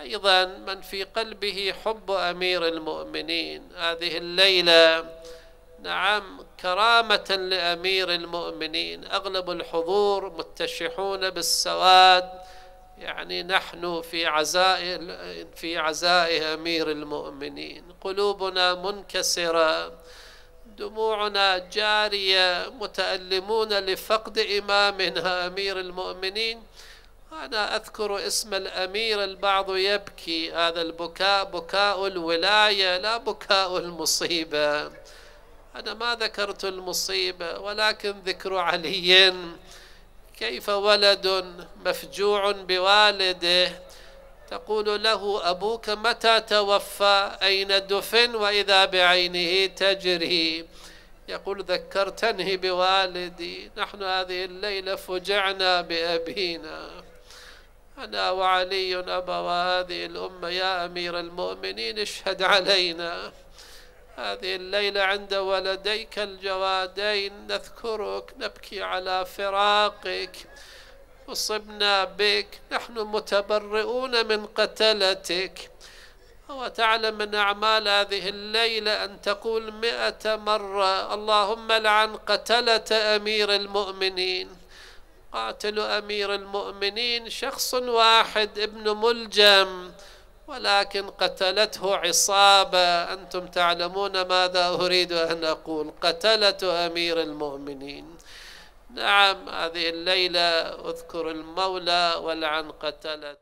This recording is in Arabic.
أيضا من في قلبه حب أمير المؤمنين هذه الليلة نعم كرامة لأمير المؤمنين أغلب الحضور متشحون بالسواد يعني نحن في عزاء في عزاء أمير المؤمنين قلوبنا منكسرة دموعنا جارية متألمون لفقد إمامنا أمير المؤمنين أنا أذكر اسم الأمير البعض يبكي هذا البكاء بكاء الولاية لا بكاء المصيبة أنا ما ذكرت المصيبة ولكن ذكر علي كيف ولد مفجوع بوالده تقول له أبوك متى توفى أين دفن وإذا بعينه تجري يقول ذكرتني بوالدي نحن هذه الليلة فجعنا بأبينا أنا وعلي أبا وهذه الأمة يا أمير المؤمنين اشهد علينا هذه الليلة عند ولديك الجوادين نذكرك نبكي على فراقك أصبنا بك نحن متبرئون من قتلتك وتعلم من أعمال هذه الليلة أن تقول مئة مرة اللهم لعن قتلة أمير المؤمنين قاتل امير المؤمنين شخص واحد ابن ملجم ولكن قتلته عصابه انتم تعلمون ماذا اريد ان اقول قتله امير المؤمنين نعم هذه الليله اذكر المولى والعن قتلت